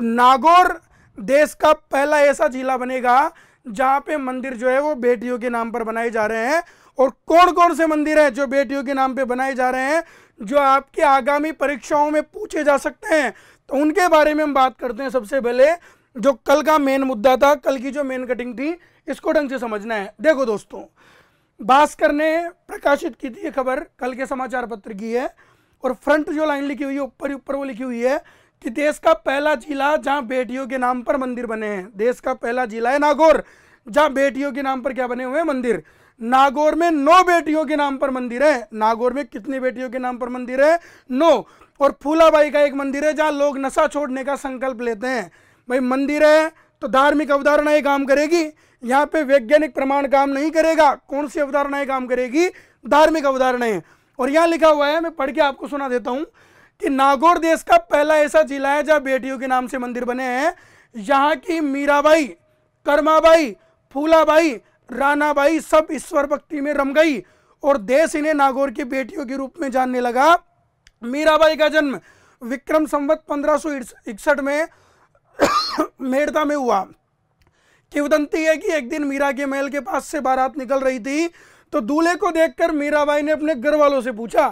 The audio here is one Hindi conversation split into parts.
नागौर देश का पहला ऐसा जिला बनेगा जहाँ पे मंदिर जो है वो बेटियों के नाम पर बनाए जा रहे हैं और कौन कौन से मंदिर हैं जो बेटियों के नाम पे बनाए जा रहे हैं जो आपके आगामी परीक्षाओं में पूछे जा सकते हैं तो उनके बारे में हम बात करते हैं सबसे पहले जो कल का मेन मुद्दा था कल की जो मेन कटिंग थी इसको ढंग से समझना है देखो दोस्तों भास्कर ने प्रकाशित की थी ये खबर कल के समाचार पत्र की है और फ्रंट जो लाइन लिखी हुई है ऊपर ऊपर वो लिखी हुई है कि देश का पहला जिला जहां बेटियों के नाम पर मंदिर बने हैं देश का पहला जिला है नागौर जहां बेटियों के नाम पर क्या बने हुए हैं मंदिर नागौर में नौ बेटियों के नाम पर मंदिर है नागौर में कितनी बेटियों के नाम पर मंदिर है नौ और फूलाबाई का एक मंदिर है जहाँ लोग नशा छोड़ने का संकल्प लेते हैं भाई मंदिर है तो धार्मिक अवधारणाएं काम करेगी यहाँ पे वैज्ञानिक प्रमाण काम नहीं करेगा कौन सी अवधारणाएं काम करेगी धार्मिक अवधारणाएं और यहाँ लिखा हुआ है मैं पढ़ के आपको सुना देता हूँ कि नागौर देश का पहला ऐसा जिला है जहां बेटियों के नाम से मंदिर बने हैं यहाँ की मीराबाई कर्माबाई फूलाबाई रानाबाई सब ईश्वर भक्ति में रम गई और देश इन्हें नागौर की बेटियों के रूप में जानने लगा मीराबाई का जन्म विक्रम संवत पंद्रह में मेड़ता में हुआ किवदंती है कि एक दिन मीरा के महल के पास से बारात निकल रही थी तो दूल्हे को देखकर मीराबाई ने अपने घर वालों से पूछा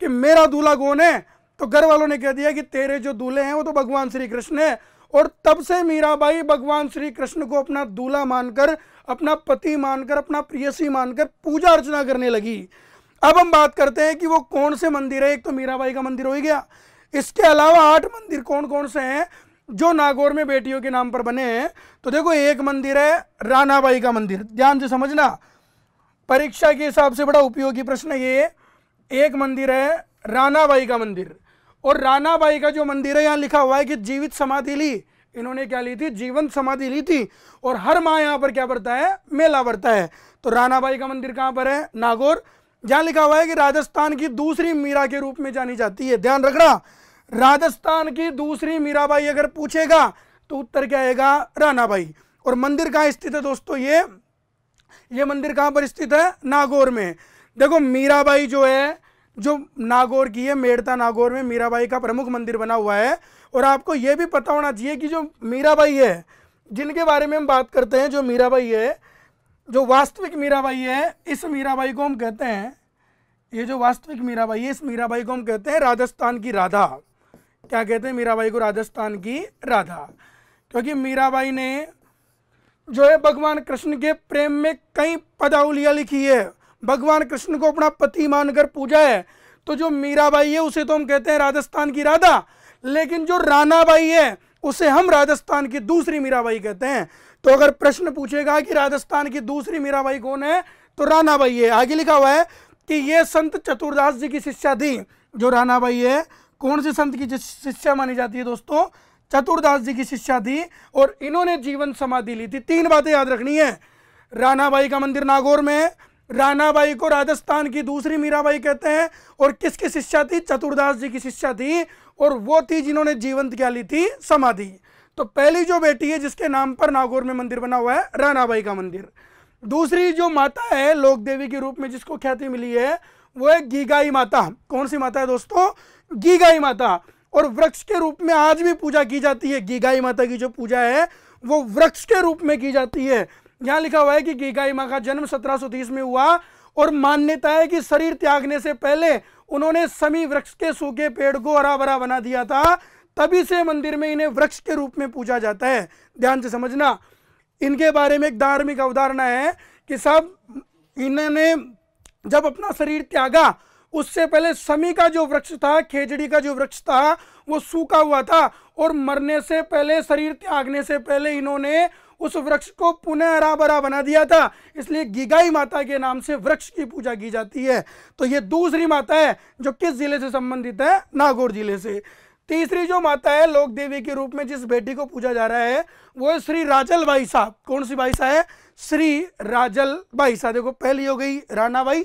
कि मेरा दूल्हा कौन है तो घर वालों ने कह दिया कि तेरे जो दूल्हे हैं वो तो भगवान श्री कृष्ण है और तब से मीराबाई भगवान श्री कृष्ण को अपना दूल्हा मानकर अपना पति मानकर अपना प्रियसी मानकर पूजा अर्चना करने लगी अब हम बात करते हैं कि वो कौन से मंदिर है एक तो मीराबाई का मंदिर हो ही गया इसके अलावा आठ मंदिर कौन कौन से हैं जो नागौर में बेटियों के नाम पर बने हैं तो देखो एक मंदिर है रानाबाई का मंदिर ध्यान से समझना परीक्षा के हिसाब से बड़ा उपयोगी प्रश्न ये एक मंदिर है रानाबाई का मंदिर और राना का जो मंदिर है यहाँ लिखा हुआ है कि जीवित समाधि ली इन्होंने क्या ली थी जीवन समाधि ली थी और हर माह यहाँ पर क्या बढ़ता है मेला बढ़ता है तो रानाबाई का मंदिर कहाँ पर है नागौर जहाँ लिखा हुआ है कि राजस्थान की दूसरी मीरा के रूप में जानी जाती है ध्यान रखना राजस्थान की दूसरी मीराबाई अगर पूछेगा तो उत्तर क्या आएगा रानाबाई और मंदिर कहाँ स्थित है दोस्तों ये ये मंदिर कहाँ पर स्थित है नागौर में देखो मीराबाई जो है जो नागौर की है मेड़ता नागौर में मीराबाई का प्रमुख मंदिर बना हुआ है और आपको ये भी पता होना चाहिए कि जो मीराबाई है जिनके बारे में हम बात करते हैं जो मीराबाई है जो वास्तविक मीराबाई है इस मीराबाई को हम कहते हैं ये जो वास्तविक मीराबाई है इस मीराबाई को हम कहते हैं राजस्थान की राधा क्या कहते हैं मीराबाई को राजस्थान की राधा क्योंकि मीराबाई ने जो है भगवान कृष्ण के प्रेम में कई पदावलियाँ लिखी है भगवान कृष्ण को अपना पति मानकर पूजा है तो जो मीराबाई है उसे तो हम कहते हैं राजस्थान की राधा लेकिन जो रानाबाई है उसे हम राजस्थान की दूसरी मीराबाई कहते हैं तो अगर प्रश्न पूछेगा कि राजस्थान की दूसरी मीराबाई कौन है तो रानाबाई है आगे लिखा हुआ है कि ये संत चतुर्दास जी की शिष्या थी जो रानाबाई है कौन सी संत की शिष्या मानी जाती है दोस्तों चतुर्दास जी की शिष्या थी और इन्होंने जीवन समाधि ली थी तीन बातें याद रखनी है रानाबाई का मंदिर नागौर में रानाबाई को राजस्थान की दूसरी मीराबाई कहते हैं और किसकी शिष्या थी चतुर्दास जी की शिष्या थी और वो थी जिन्होंने जीवंत क्या ली थी समाधि तो पहली जो बेटी है जिसके नाम पर नागौर में मंदिर बना हुआ है रानाबाई का मंदिर दूसरी जो माता है लोक देवी के रूप में जिसको ख्याति मिली है वो है गीगाई माता कौन सी माता है दोस्तों गीगाई माता और वृक्ष के रूप में आज भी पूजा की जाती है गीगाई माता की जो पूजा है वो वृक्ष के रूप में की जाती है यहां लिखा हुआ है कि गीगाई माँ का जन्म 1730 में हुआ और मान्यता है कि शरीर त्यागने से पहले उन्होंने समी वृक्ष के सूखे पेड़ को हरा भरा बना दिया था तभी से मंदिर में इन्हें वृक्ष के रूप में पूजा जाता है ध्यान से समझना इनके बारे में एक धार्मिक अवधारणा है कि सब इन्होंने जब अपना शरीर त्यागा उससे पहले समी का जो वृक्ष था खेजड़ी का जो वृक्ष था वो सूखा हुआ था और मरने से पहले शरीर त्यागने से पहले इन्होंने उस वृक्ष को पुनः हरा भरा बना दिया था इसलिए गिगाई माता के नाम से वृक्ष की पूजा की जाती है तो ये दूसरी माता है जो किस जिले से संबंधित है नागौर जिले से तीसरी जो माता है लोक देवी के रूप में जिस बेटी को पूजा जा रहा है वो है श्री राजल भाई साहब कौन सी भाई साहब है श्री राजल भाई साहब देखो पहली हो गई राणा भाई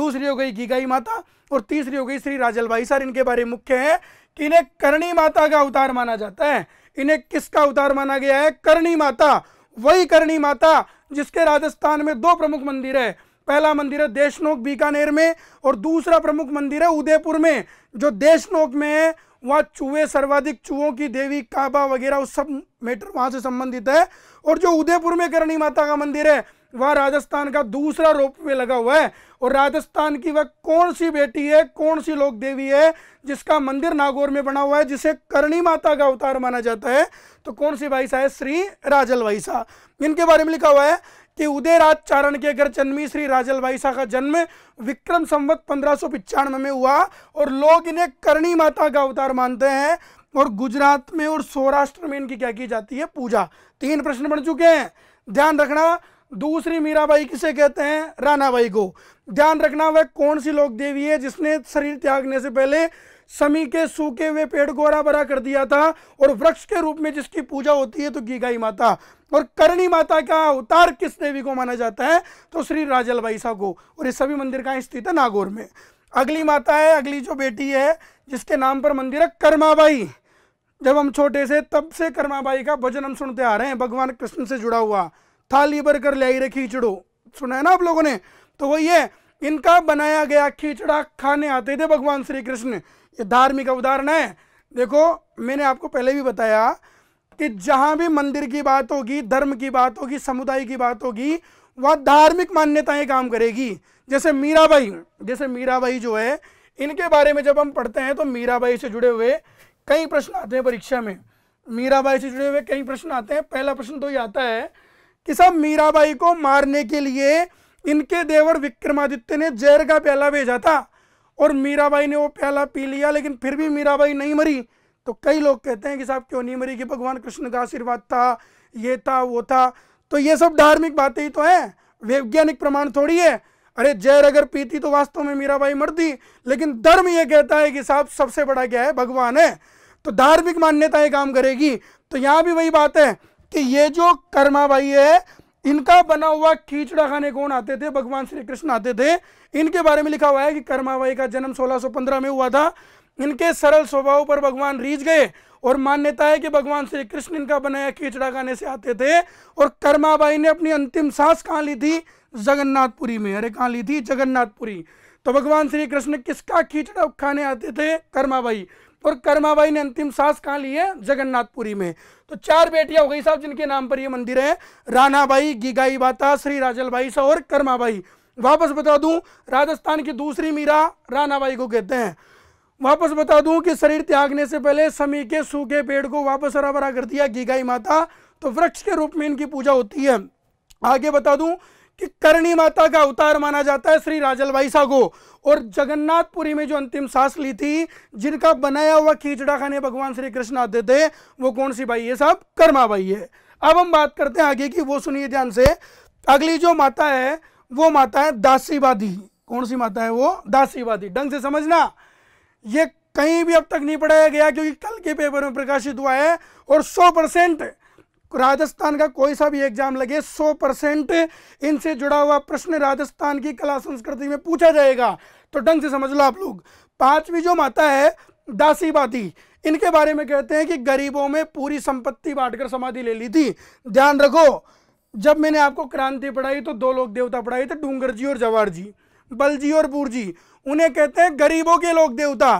दूसरी हो गई गिगाई माता और तीसरी हो गई श्री राजल भाई साहब इनके बारे में मुख्य है कि इन्हें करणी माता का अवतार माना जाता है इन्हें किसका अवतार माना गया है करणी माता वही करणी माता जिसके राजस्थान में दो प्रमुख मंदिर है पहला मंदिर है देशनोक बीकानेर में और दूसरा प्रमुख मंदिर है उदयपुर में जो देशनोक में है वहाँ चूहे सर्वाधिक चूहों की देवी काबा वगैरह उस सब मैटर वहाँ से संबंधित है और जो उदयपुर में करणी माता का मंदिर है वह राजस्थान का दूसरा वे लगा हुआ है और राजस्थान की वह कौन सी बेटी है कौन सी लोक देवी है जिसका मंदिर नागौर में बना हुआ है जिसे करणी माता का अवतार माना जाता है तो कौन सी भाई साहब श्री राजल भाई साहब इनके बारे में लिखा हुआ है कि उदय चारण के घर जन्मी श्री राजल भाई साह का जन्म विक्रम संवत पंद्रह में हुआ और लोग इन्हें करणी माता का अवतार मानते हैं और गुजरात में और सौराष्ट्र में इनकी क्या की जाती है पूजा तीन प्रश्न बन चुके हैं ध्यान रखना दूसरी मीराबाई किसे कहते हैं रानाबाई को ध्यान रखना वह कौन सी लोक देवी है जिसने शरीर त्यागने से पहले समी के सूखे हुए पेड़ को हरा भरा कर दिया था और वृक्ष के रूप में जिसकी पूजा होती है तो गीगाई माता और करणी माता का अवतार किस देवी को माना जाता है तो श्री राजल बाईसा को और ये सभी मंदिर का स्थित है नागौर में अगली माता है अगली जो बेटी है जिसके नाम पर मंदिर है कर्माबाई जब हम छोटे से तब से कर्माबाई का भजन हम सुनते आ रहे हैं भगवान कृष्ण से जुड़ा हुआ थाली भर कर ले आई रे सुना है ना आप लोगों ने तो वही है इनका बनाया गया खींचड़ा खाने आते थे भगवान श्री कृष्ण ये धार्मिक उदाहरण है देखो मैंने आपको पहले भी बताया कि जहाँ भी मंदिर की बात होगी धर्म की बात होगी समुदाय की बात होगी वह धार्मिक मान्यताएं काम करेगी जैसे मीराबाई जैसे मीराबाई जो है इनके बारे में जब हम पढ़ते हैं तो मीराबाई से जुड़े हुए कई प्रश्न आते हैं परीक्षा में मीराबाई से जुड़े हुए कई प्रश्न आते हैं पहला प्रश्न तो ये आता है कि साहब मीराबाई को मारने के लिए इनके देवर विक्रमादित्य ने जहर का प्याला भेजा था और मीराबाई ने वो प्याला पी लिया लेकिन फिर भी मीराबाई नहीं मरी तो कई लोग कहते हैं कि साहब क्यों नहीं मरी कि भगवान कृष्ण का आशीर्वाद था ये था वो था तो ये सब धार्मिक बातें ही तो हैं वैज्ञानिक प्रमाण थोड़ी है अरे जहर अगर पीती तो वास्तव में मीराबाई मरती लेकिन धर्म ये कहता है कि साहब सबसे बड़ा क्या है भगवान है तो धार्मिक मान्यता ये काम करेगी तो यहाँ भी वही बात है कि ये जो कर्मा भाई है इनका बना हुआ खींचड़ा खाने कौन आते थे भगवान श्री कृष्ण आते थे इनके बारे में लिखा हुआ है कि कर्मा भाई का जन्म 1615 में हुआ था इनके सरल स्वभाव पर भगवान रीझ गए और मान्यता है कि भगवान श्री कृष्ण इनका बनाया खींचड़ा खाने से आते थे और कर्मा भाई ने अपनी अंतिम सांस कहाँ ली थी जगन्नाथपुरी में अरे कहाँ ली थी जगन्नाथपुरी तो भगवान श्री कृष्ण किसका खींचड़ा खाने आते थे कर्मा भाई और कर्माबाई ने अंतिम सांस कहाँ ली है जगन्नाथपुरी में तो चार बेटियां हो गई साहब जिनके नाम पर ये मंदिर है रानाबाई गिगाई बाता श्री राजलबाई सा और कर्माबाई वापस बता दूं राजस्थान की दूसरी मीरा रानाबाई को कहते हैं वापस बता दूं कि शरीर त्यागने से पहले समी के सूखे पेड़ को वापस हरा भरा कर दिया गीगाई माता तो वृक्ष के रूप में इनकी पूजा होती है आगे बता दूं कि करणी माता का अवतार माना जाता है श्री राजल भाई साह को और जगन्नाथपुरी में जो अंतिम सांस ली थी जिनका बनाया हुआ खींचड़ा खाने भगवान श्री कृष्ण आते थे वो कौन सी भाई है साहब कर्मा भाई है अब हम बात करते हैं आगे की वो सुनिए ध्यान से अगली जो माता है वो माता है दासीवादी कौन सी माता है वो दासीवादी ढंग से समझना ये कहीं भी अब तक नहीं पढ़ाया गया क्योंकि कल के पेपर में प्रकाशित हुआ है और 100 परसेंट राजस्थान का कोई सा भी एग्जाम लगे 100 परसेंट इनसे जुड़ा हुआ प्रश्न राजस्थान की कला संस्कृति में पूछा जाएगा तो ढंग से समझ लो आप लोग पांचवी जो माता है दासी बाती इनके बारे में कहते हैं कि गरीबों में पूरी संपत्ति बांटकर समाधि ले ली थी ध्यान रखो जब मैंने आपको क्रांति पढ़ाई तो दो लोग देवता पढ़ाई थे डूंगर जी और जवाहर जी बल जी और जी उन्हें कहते हैं गरीबों के लोक देवता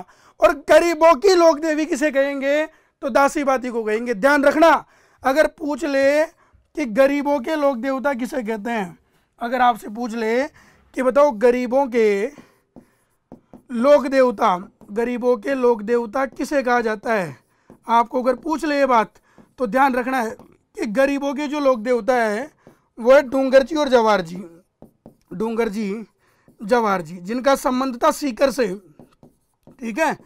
और गरीबों की लोक देवी किसे कहेंगे तो दासी बाती को कहेंगे ध्यान रखना अगर पूछ ले कि गरीबों के लोक देवता किसे कहते हैं अगर आपसे पूछ ले कि बताओ गरीबों के लोक देवता गरीबों के लोक देवता किसे कहा जाता है आपको अगर पूछ ले ये बात तो ध्यान रखना है कि गरीबों के जो लोक देवता है वो है डूंगर जी और जवार जी डूंगर जी जवार जी जिनका संबंध था सीकर से ठीक है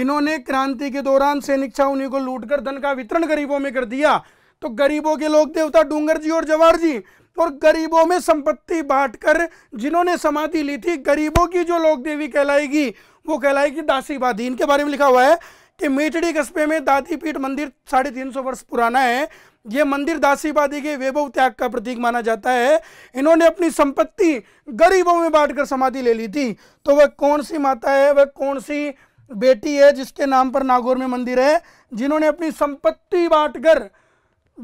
इन्होंने क्रांति के दौरान सैनिक छावनी को लूटकर धन का वितरण गरीबों में कर दिया तो गरीबों के लोग देवता डूंगर जी और जवाहर जी और गरीबों में संपत्ति बांटकर जिन्होंने समाधि ली थी गरीबों की जो लोक देवी कहलाएगी वो कहलाएगी बादी इनके बारे में लिखा हुआ है कि मेटड़ी कस्बे में दादीपीठ मंदिर साढ़े तीन सौ वर्ष पुराना है ये मंदिर दासीबादी के वैभव त्याग का प्रतीक माना जाता है इन्होंने अपनी संपत्ति गरीबों में बांटकर समाधि ले ली थी तो वह कौन सी माता है वह कौन सी बेटी है जिसके नाम पर नागौर में मंदिर है जिन्होंने अपनी संपत्ति बांटकर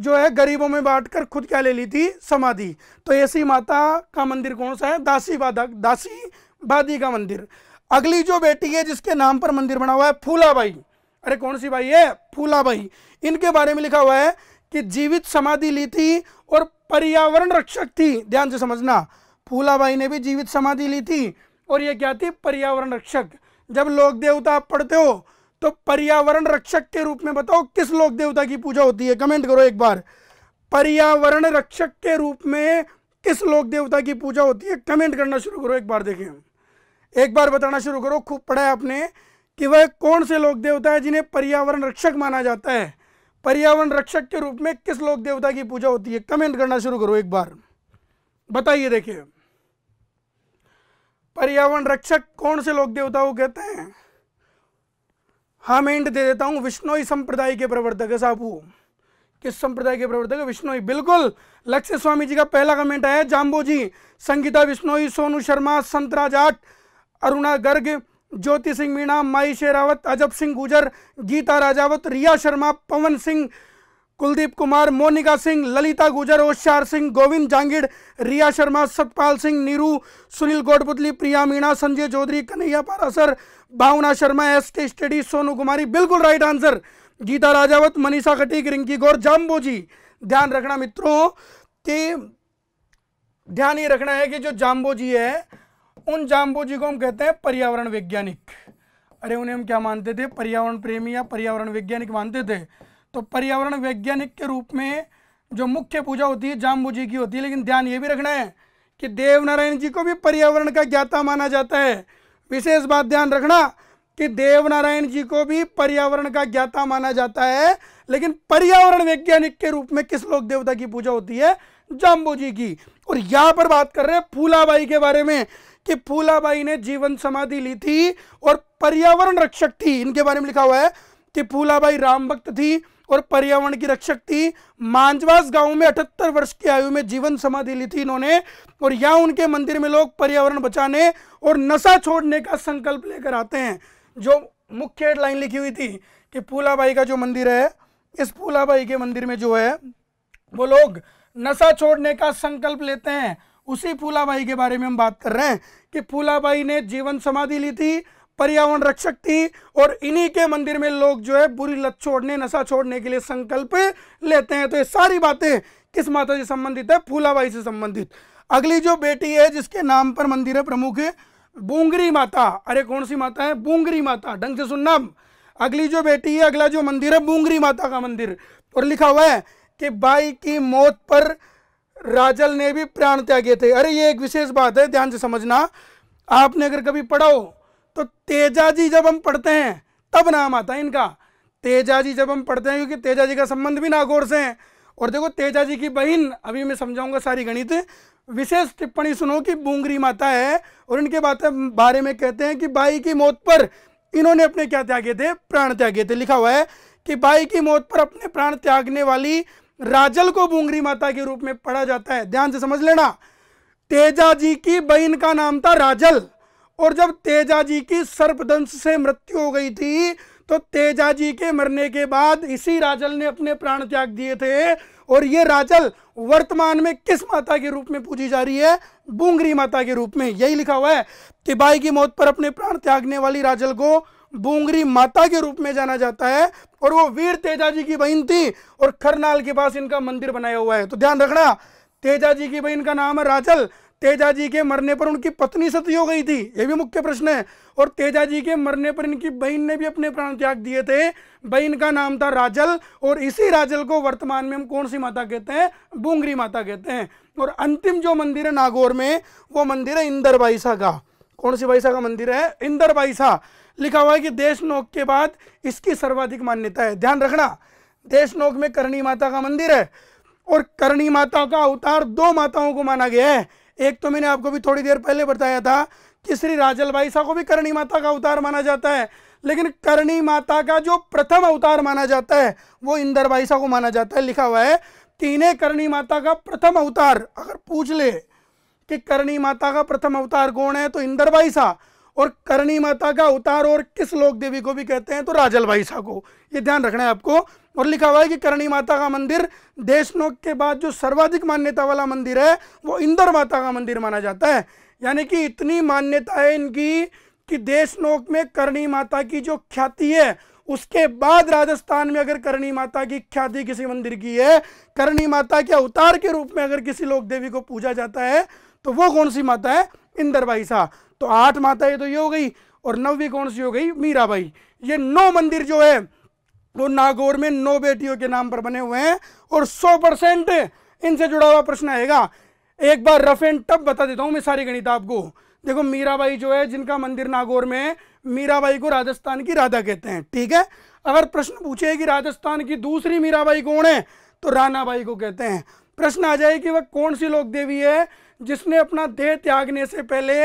जो है गरीबों में बांटकर खुद क्या ले ली थी समाधि तो ऐसी माता का मंदिर कौन सा है दासी बाधक दासी बादी का मंदिर अगली जो बेटी है जिसके नाम पर मंदिर बना हुआ है फूलाबाई अरे कौन सी भाई है फूलाबाई इनके बारे में लिखा हुआ है कि जीवित समाधि ली थी और पर्यावरण रक्षक थी ध्यान से समझना फूलाबाई ने भी जीवित समाधि ली थी और ये क्या थी पर्यावरण रक्षक जब लोक देवता आप पढ़ते हो तो पर्यावरण रक्षक के रूप में बताओ किस लोक देवता की पूजा होती है कमेंट करो एक बार पर्यावरण रक्षक के रूप में किस लोक देवता की पूजा होती है कमेंट करना शुरू करो एक बार देखें एक बार बताना शुरू करो खूब पढ़ा है आपने कि वह कौन से लोक देवता है जिन्हें पर्यावरण रक्षक माना जाता है पर्यावरण रक्षक के रूप में किस लोक देवता की पूजा होती है कमेंट करना शुरू करो एक बार बताइए देखिए पर्यावरण रक्षक कौन से लोक देवता को कहते हैं हम हाँ, इंट दे देता हूँ विष्णोई संप्रदाय के प्रवर्तक है साबू किस संप्रदाय के प्रवर्तक विष्णोई बिल्कुल लक्ष्य स्वामी जी का पहला कमेंट है जाम्बो जी संगीता विष्णोई सोनू शर्मा संतरा जाट अरुणा गर्ग ज्योति सिंह मीणा माई शेरावत अजब सिंह गुजर गीता राजावत रिया शर्मा पवन Singh Kuldeep Kumar Monika Singh Lalita Gujar Hoshiyar Singh Govind Jangid Riya Sharma Satpal Singh Neeru Sunil Godputli Priya Meena Sanjay Chaudhary Kanhaiya Parashar Bhavna Sharma S K study Sonu Kumari बिल्कुल राइट आंसर गीता राजावत मनीषा खटीक रिंकी गौर जाम्बोजी ध्यान रखना मित्रों के ध्यान ये रखना है कि जो जाम्बोजी है उन जाम्बोजी को हम कहते हैं पर्यावरण वैज्ञानिक अरे उन्हें हम क्या मानते थे पर्यावरण प्रेमी या पर्यावरण वैज्ञानिक मानते थे तो पर्यावरण वैज्ञानिक के रूप में जो मुख्य पूजा होती है जाम्बू जी की होती है लेकिन ध्यान ये भी रखना है कि देवनारायण जी को भी पर्यावरण का ज्ञाता माना जाता है विशेष बात ध्यान रखना कि देवनारायण जी को भी पर्यावरण का ज्ञाता माना जाता है लेकिन पर्यावरण वैज्ञानिक के रूप में किस लोक देवता की पूजा होती है जाम्बू जी की और यहाँ पर बात कर रहे हैं फूलाबाई के बारे में कि फूलाबाई ने जीवन समाधि ली थी और पर्यावरण रक्षक थी इनके बारे में लिखा हुआ है कि फूलाबाई राम भक्त थी और पर्यावरण की रक्षक थी मांझवास गांव में अठहत्तर वर्ष की आयु में जीवन समाधि ली थी इन्होंने और यहाँ उनके मंदिर में लोग पर्यावरण बचाने और नशा छोड़ने का संकल्प लेकर आते हैं जो मुख्य हेडलाइन लिखी हुई थी कि फूलाबाई का जो मंदिर है इस फूलाबाई के मंदिर में जो है वो लोग नशा छोड़ने का संकल्प लेते हैं उसी फूलाबाई के बारे में हम बात कर रहे हैं कि फूलाबाई ने जीवन समाधि ली थी पर्यावरण रक्षक थी और इन्हीं के मंदिर में लोग जो है बुरी लत छोड़ने नशा छोड़ने के लिए संकल्प लेते हैं तो ये सारी बातें किस माता से संबंधित है फूलाबाई से संबंधित अगली जो बेटी है जिसके नाम पर मंदिर है प्रमुख बूंगरी माता अरे कौन सी माता है बूंगरी माता ढंग से सुनना अगली जो बेटी है अगला जो मंदिर है बूंगरी माता का मंदिर और लिखा हुआ है कि बाई की मौत पर राजल ने भी प्राण त्यागे थे अरे ये एक विशेष बात है ध्यान से समझना आपने अगर कभी पढ़ा हो तो तेजाजी जब हम पढ़ते हैं तब नाम आता है इनका तेजाजी जब हम पढ़ते हैं क्योंकि तेजाजी का संबंध भी नागौर से है और देखो तेजाजी की बहन अभी मैं समझाऊंगा सारी गणित विशेष टिप्पणी सुनो कि बूंगरी माता है और इनके बारे में कहते हैं कि बाई की मौत पर इन्होंने अपने क्या त्यागे थे प्राण त्यागे थे लिखा हुआ है कि बाई की मौत पर अपने प्राण त्यागने वाली राजल को बूंगरी माता के रूप में पढ़ा जाता है ध्यान से समझ लेना तेजा जी की बहन का नाम था राजल और जब तेजा जी की सर्पदंश से मृत्यु हो गई थी तो तेजा जी के मरने के बाद इसी राजल ने अपने प्राण त्याग दिए थे और ये राजल वर्तमान में किस माता के रूप में पूजी जा रही है बूंगरी माता के रूप में यही लिखा हुआ है तिबाई की मौत पर अपने प्राण त्यागने वाली राजल को बूंगरी माता के रूप में जाना जाता है और वो वीर तेजा जी की बहन थी और खरनाल के पास इनका मंदिर बनाया हुआ है तो ध्यान रखना तेजा जी की बहन का नाम है राजल तेजा जी के मरने पर उनकी पत्नी सती हो गई थी ये भी मुख्य प्रश्न है और तेजा जी के मरने पर इनकी बहन ने भी अपने प्राण त्याग दिए थे बहन का नाम था राजल और इसी राजल को वर्तमान में हम कौन सी माता कहते हैं बूंगरी माता कहते हैं और अंतिम जो मंदिर है नागौर में वो मंदिर है इंदर बाईसा का कौन सी बाईसा का मंदिर है इंदर बाईसा लिखा हुआ है कि देश नोक के बाद इसकी सर्वाधिक मान्यता है ध्यान रखना देश नोक में करणी माता का मंदिर है और करणी माता का अवतार दो माताओं को माना गया है एक तो मैंने आपको भी थोड़ी देर पहले बताया था कि श्री राजल भाई साहब को भी करणी माता का अवतार माना जाता है लेकिन करणी माता का जो प्रथम अवतार माना जाता है वो इंदर भाई साहब को माना जाता है लिखा हुआ है तीने करणी माता का प्रथम अवतार अगर पूछ ले कि करणी माता का प्रथम अवतार कौन है तो इंदर भाई साह और करणी माता का अवतार और किस लोक देवी को भी कहते हैं तो राजल भाई साह को ये ध्यान रखना है आपको और लिखा हुआ है कि करणी माता का मंदिर देशनोक के बाद जो सर्वाधिक मान्यता वाला मंदिर है वो इंदौर माता का मंदिर माना जाता है यानी कि इतनी मान्यता है इनकी कि देशनोक में करणी माता की जो ख्याति है उसके बाद राजस्थान में अगर करणी माता की ख्याति किसी मंदिर की है करणी माता के अवतार के रूप में अगर किसी लोक देवी को पूजा जाता है तो वो कौन सी माता है इंदरबाई सा तो आठ माताएं तो ये हो गई और नौवीं कौन सी हो गई मीराबाई ये नौ मंदिर जो है जो नागौर में नौ बेटियों के नाम पर बने हुए हैं और सौ परसेंट इनसे जुड़ा हुआ प्रश्न आएगा एक बार रफ एंड टफ बता देता हूँ मैं सारी गणित आपको देखो मीराबाई जो है जिनका मंदिर नागौर में मीराबाई को राजस्थान की राधा कहते हैं ठीक है अगर प्रश्न पूछे कि राजस्थान की दूसरी मीराबाई कौन है तो रानाबाई को कहते हैं प्रश्न आ जाए कि वह कौन सी लोक देवी है जिसने अपना देह त्यागने से पहले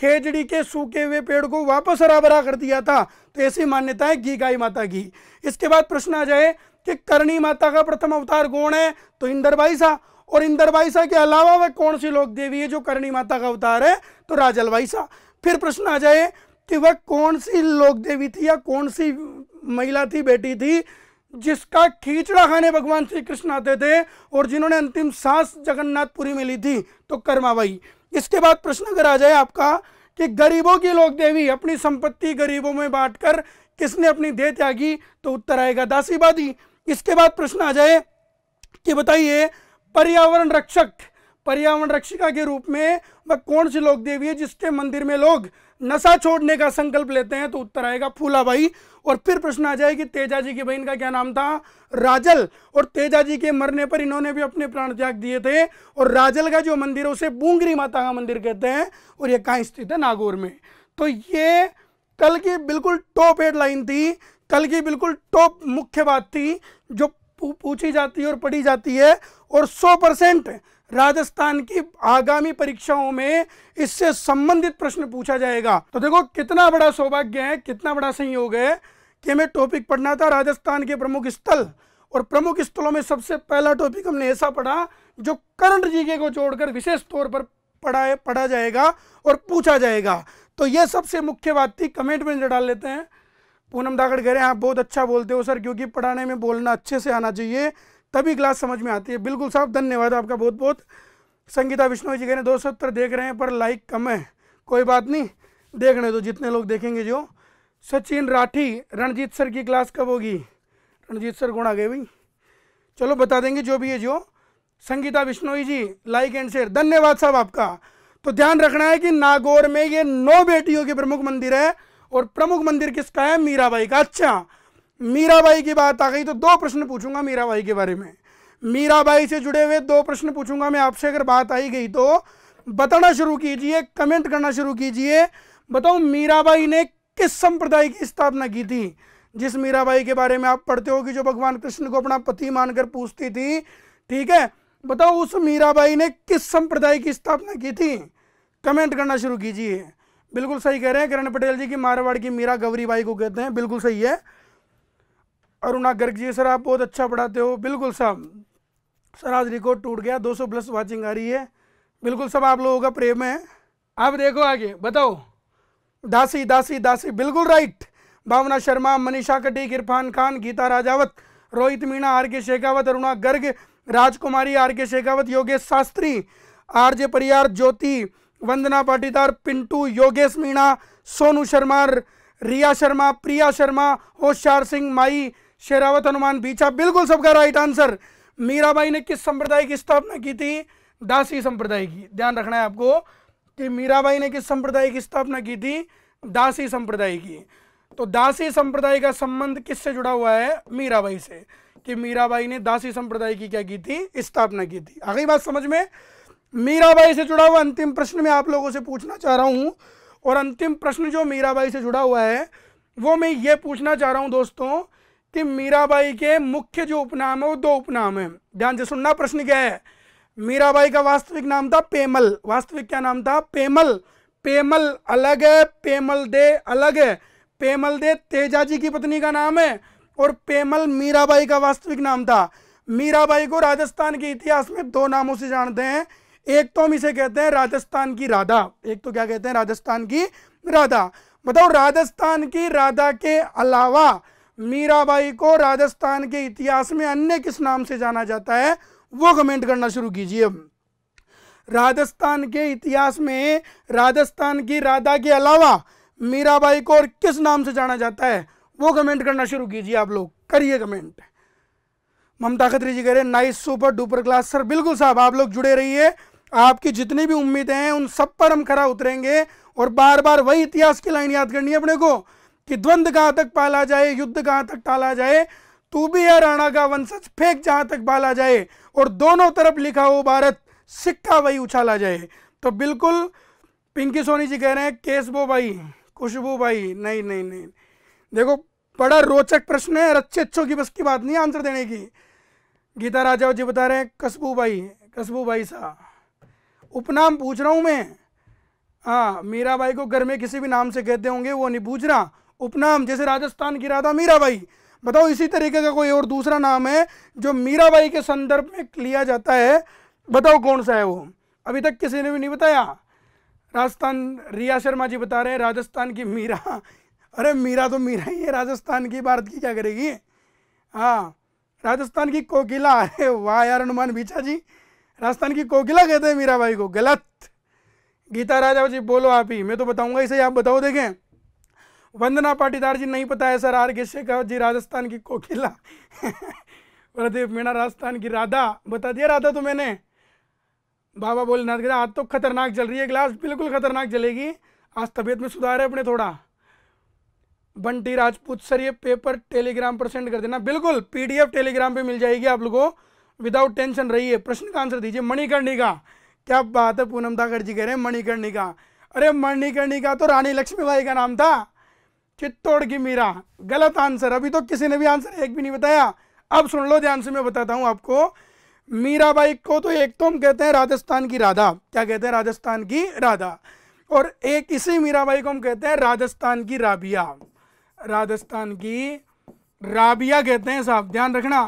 खेजड़ी के सूखे हुए पेड़ को वापस हरा भरा कर दिया था तो ऐसी मान्यता है घी गाय माता की इसके बाद प्रश्न आ जाए कि करणी माता का प्रथम अवतार कौन है तो इंदरबाई सा और इंदरबाई सा के अलावा वह कौन सी लोक देवी है जो करणी माता का अवतार है तो राजलबाई सा फिर प्रश्न आ जाए कि वह कौन सी लोक देवी थी या कौन सी महिला थी बेटी थी जिसका खींचड़ा खाने भगवान श्री कृष्ण आते थे और जिन्होंने अंतिम सांस जगन्नाथपुरी में ली थी तो कर्माबाई इसके बाद प्रश्न अगर आ जाए आपका कि गरीबों की लोक देवी अपनी संपत्ति गरीबों में बांटकर किसने अपनी देह त्यागी तो उत्तर आएगा दासीबादी इसके बाद प्रश्न आ जाए कि बताइए पर्यावरण रक्षक पर्यावरण रक्षिका के रूप में वह कौन सी लोक देवी है जिसके मंदिर में लोग नशा छोड़ने का संकल्प लेते हैं तो उत्तर आएगा फूला भाई और फिर प्रश्न आ जाए कि तेजा जी की बहन का क्या नाम था राजल और तेजा जी के मरने पर इन्होंने भी अपने प्राण त्याग दिए थे और राजल का जो मंदिर है उसे बूंगरी माता का मंदिर कहते हैं और ये कहाँ स्थित है नागौर में तो ये कल की बिल्कुल टॉप हेडलाइन थी कल की बिल्कुल टॉप मुख्य बात थी जो पूछी जाती है और पढ़ी जाती है और सौ राजस्थान की आगामी परीक्षाओं में इससे संबंधित प्रश्न पूछा जाएगा तो देखो कितना बड़ा सौभाग्य है कितना बड़ा संयोग है कि हमें टॉपिक पढ़ना था राजस्थान के प्रमुख स्थल और प्रमुख स्थलों में सबसे पहला टॉपिक हमने ऐसा पढ़ा जो करंट जीके को जोड़कर विशेष तौर पर पढ़ाए पढ़ा जाएगा और पूछा जाएगा तो यह सबसे मुख्य बात थी कमेंट में डाल लेते हैं पूनम दागड़ कह रहे हैं आप बहुत अच्छा बोलते हो सर क्योंकि पढ़ाने में बोलना अच्छे से आना चाहिए तभी क्लास समझ में आती है बिल्कुल साहब धन्यवाद आपका बहुत बहुत संगीता विष्णु जी कह रहे दो सत्तर देख रहे हैं पर लाइक कम है कोई बात नहीं देखने दो जितने लोग देखेंगे जो सचिन राठी रणजीत सर की क्लास कब होगी रणजीत सर कौन आ गए भाई चलो बता देंगे जो भी है जो Sangeeta Bishnoi ji like and share धन्यवाद साहब आपका तो ध्यान रखना है कि नागौर में ये नौ बेटियों के प्रमुख मंदिर है और प्रमुख मंदिर किसका है मीराबाई का अच्छा मीराबाई की बात आ गई तो दो प्रश्न पूछूंगा मीराबाई के बारे में मीराबाई से जुड़े हुए दो प्रश्न पूछूंगा मैं आपसे अगर बात आई गई तो बताना शुरू कीजिए कमेंट करना शुरू कीजिए बताओ मीराबाई ने किस संप्रदाय की स्थापना की थी जिस मीराबाई के बारे में आप पढ़ते हो कि जो भगवान कृष्ण को अपना पति मानकर पूछती थी ठीक है बताओ उस मीराबाई ने किस संप्रदाय की स्थापना की थी कमेंट करना शुरू कीजिए बिल्कुल सही कह रहे हैं किरण पटेल जी की मारवाड़ की मीरा गौरी बाई को कहते हैं बिल्कुल सही है अरुणा गर्ग जी सर आप बहुत अच्छा पढ़ाते हो बिल्कुल साहब सर आज रिकॉर्ड टूट गया 200 प्लस वाचिंग आ रही है बिल्कुल सब आप लोगों का प्रेम है आप देखो आगे बताओ दासी दासी दासी बिल्कुल राइट भावना Sharma Manisha Kati Irfan Khan Geeta Rajawat Rohit Meena R K Shekhawat Aruna Garg Rajkumari R K Shekhawat Yogesh Shastri R J Pariyar Jyoti वंदना पाटीदार पिंटू योगेश मीणा सोनू शर्मा रिया शर्मा प्रिया शर्मा होशियार सिंह माई शेरावत हनुमान बीचा बिल्कुल सबका राइट आंसर मीराबाई ने किस संप्रदाय की स्थापना की थी दासी संप्रदाय की ध्यान रखना है आपको कि मीराबाई ने किस संप्रदाय की स्थापना की थी दासी संप्रदाय की तो दासी संप्रदाय का संबंध किससे जुड़ा हुआ है मीराबाई से कि मीराबाई ने दासी संप्रदाय की क्या की थी स्थापना की थी अगली बात समझ में मीराबाई से जुड़ा हुआ अंतिम प्रश्न में आप लोगों से पूछना चाह रहा हूँ और अंतिम प्रश्न जो मीराबाई से जुड़ा हुआ है वो मैं ये पूछना चाह रहा हूँ दोस्तों कि मीराबाई के मुख्य जो उपनाम है वो दो उपनाम है ध्यान से सुनना प्रश्न क्या है मीराबाई का वास्तविक नाम था पेमल वास्तविक क्या नाम था पेमल पेमल अलग है पेमल दे अलग है पेमल दे तेजा जी की पत्नी का नाम है और पेमल मीराबाई का वास्तविक नाम था मीराबाई को राजस्थान के इतिहास में दो नामों से जानते हैं एक तो हम इसे कहते हैं राजस्थान की राधा एक तो क्या कहते हैं राजस्थान की राधा बताओ राजस्थान की राधा के अलावा मीराबाई को राजस्थान के इतिहास में अन्य किस नाम से जाना जाता है वो कमेंट करना शुरू कीजिए राजस्थान के इतिहास में राजस्थान की राधा के अलावा मीराबाई को और किस नाम से जाना जाता है वो कमेंट करना शुरू कीजिए आप लोग करिए कमेंट ममता खत्री जी कह रहे हैं nice super duper class sir बिल्कुल साहब आप लोग जुड़े रहिए आपकी जितनी भी उम्मीदें हैं उन सब पर हम खरा उतरेंगे और बार बार वही इतिहास की लाइन याद करनी है अपने को कि द्वंद कहां तक पाला जाए युद्ध कहां तक टाला जाए तू भी है राणा का वंशज फेंक जहां तक पाला जाए और दोनों तरफ लिखा हो भारत सिक्का वही उछाला जाए तो बिल्कुल पिंकी सोनी जी कह रहे हैं केशबो भाई खुशबू भाई नहीं नहीं नहीं देखो बड़ा रोचक प्रश्न है अच्छे अच्छों की बस की बात नहीं आंसर देने की गीता राजा जी बता रहे हैं कसबू भाई कसबू भाई सा उपनाम पूछ रहा हूँ मैं हाँ मीरा भाई को घर में किसी भी नाम से कहते होंगे वो नहीं पूछ रहा उपनाम जैसे राजस्थान की राधा मीराबाई बताओ इसी तरीके का कोई और दूसरा नाम है जो मीराबाई के संदर्भ में लिया जाता है बताओ कौन सा है वो अभी तक किसी ने भी नहीं बताया राजस्थान रिया शर्मा जी बता रहे हैं राजस्थान की मीरा अरे मीरा तो मीरा ही है राजस्थान की भारत की क्या करेगी हाँ राजस्थान की कोकिला अरे वाह यार हनुमान बीचा जी राजस्थान की कोकिला कहते हैं मीराबाई को गलत गीता राजा जी बोलो आप ही मैं तो बताऊंगा इसे आप बताओ देखें वंदना पाटीदार जी नहीं पता है सर आर के शेखावत जी राजस्थान की कोकिला प्रदीप मीणा राजस्थान की राधा बता दिया राधा तो मैंने बाबा भोलेनाथ कहते आज तो खतरनाक चल रही है क्लास बिल्कुल खतरनाक चलेगी आज तबीयत में सुधार है अपने थोड़ा बंटी राजपूत सर ये पेपर टेलीग्राम पर सेंड कर देना बिल्कुल पीडीएफ टेलीग्राम पे मिल जाएगी आप लोगों विदाउट टेंशन रहिए प्रश्न का आंसर दीजिए मणिकर्णिका क्या बात है पूनम धाकर जी कह रहे हैं मणिकर्णिका अरे मणिकर्णिका तो रानी लक्ष्मीबाई का नाम था चित्तौड़ की मीरा गलत आंसर अभी तो किसी ने भी आंसर एक भी नहीं बताया अब सुन लो ध्यान से मैं बताता हूँ आपको मीराबाई को तो एक तो हम कहते हैं राजस्थान की राधा क्या कहते हैं राजस्थान की राधा और एक इसी मीराबाई को हम कहते हैं राजस्थान की राबिया राजस्थान की राबिया कहते हैं साहब ध्यान रखना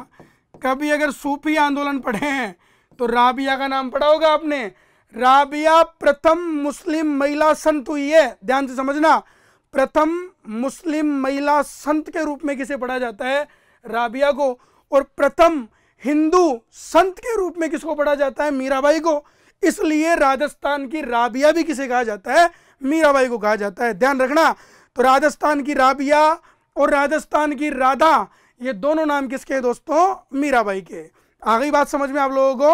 कभी अगर सूफी आंदोलन पढ़े हैं तो राबिया का नाम पढ़ा होगा आपने राबिया प्रथम मुस्लिम महिला संत हुई है ध्यान से समझना प्रथम मुस्लिम महिला संत के रूप में किसे पढ़ा जाता है राबिया को और प्रथम हिंदू संत के रूप में किसको पढ़ा जाता है मीराबाई को इसलिए राजस्थान की राबिया भी किसे कहा जाता है मीराबाई को कहा जाता है ध्यान रखना तो राजस्थान की राबिया और राजस्थान की राधा ये दोनों नाम किसके हैं दोस्तों मीराबाई के आगे बात समझ में आप लोगों को